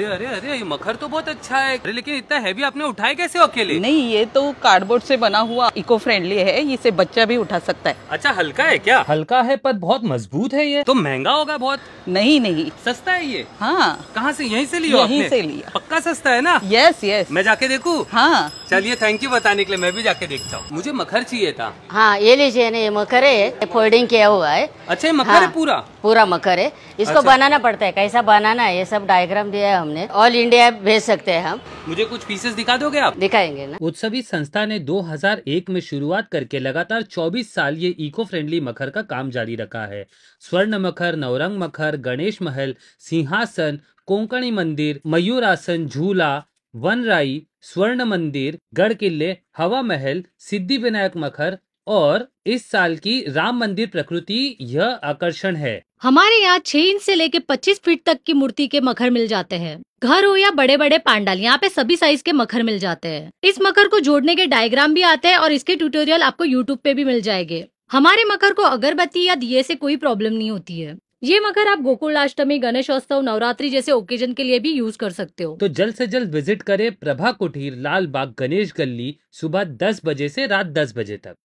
अरे अरे अरे ये मखर तो बहुत अच्छा है अरे लेकिन इतना हैवी आपने उठाए कैसे अकेले नहीं ये तो कार्डबोर्ड से बना हुआ इको फ्रेंडली है इसे बच्चा भी उठा सकता है अच्छा हल्का है क्या हल्का है पर बहुत मजबूत है ये तो महंगा होगा बहुत नहीं नहीं सस्ता है ये हाँ कहाँ से यहीं से लिया यहीं से लिया पक्का सस्ता है ना यस yes, यस yes. मैं जाके देखू हाँ चलिए थैंक यू बताने के लिए मैं भी जाके देखता हूँ मुझे मखर चाहिए था हाँ ये लीजिए ना ये मखर है फोल्डिंग किया हुआ है अच्छा ये मखर हाँ, है पूरा पूरा मखर है इसको अच्छा। बनाना पड़ता है कैसा बनाना है ये सब डायग्राम दिया है हमने ऑल इंडिया भेज सकते हैं हम मुझे कुछ पीसेस दिखा दोगे आप दिखाएंगे ना उत्सवी संस्था ने 2001 में शुरुआत करके लगातार 24 साल ये इको फ्रेंडली मखर का काम जारी रखा है स्वर्ण मखर नवरंग मखर गणेश महल सिंहासन कोंकणी मंदिर मयूरासन झूला वनराई स्वर्ण मंदिर गढ़ किले हवा महल सिद्धि विनायक मखर और इस साल की राम मंदिर प्रकृति यह आकर्षण है हमारे यहाँ छह इंच से लेके पच्चीस फीट तक की मूर्ति के मखर मिल जाते हैं घर हो या बड़े बड़े पांडाल यहाँ पे सभी साइज के मखर मिल जाते हैं इस मखर को जोड़ने के डायग्राम भी आते हैं और इसके ट्यूटोरियल आपको यूट्यूब पे भी मिल जाएंगे हमारे मखर को अगरबत्ती या दिए से कोई प्रॉब्लम नहीं होती है ये मखर आप गोकुलाष्टमी गणेशोत्सव नवरात्रि जैसे ओकेजन के लिए भी यूज कर सकते हो तो जल्द से जल्द विजिट करें प्रभा कुटीर लाल बाग गणेश गली सुबह दस बजे से रात दस बजे तक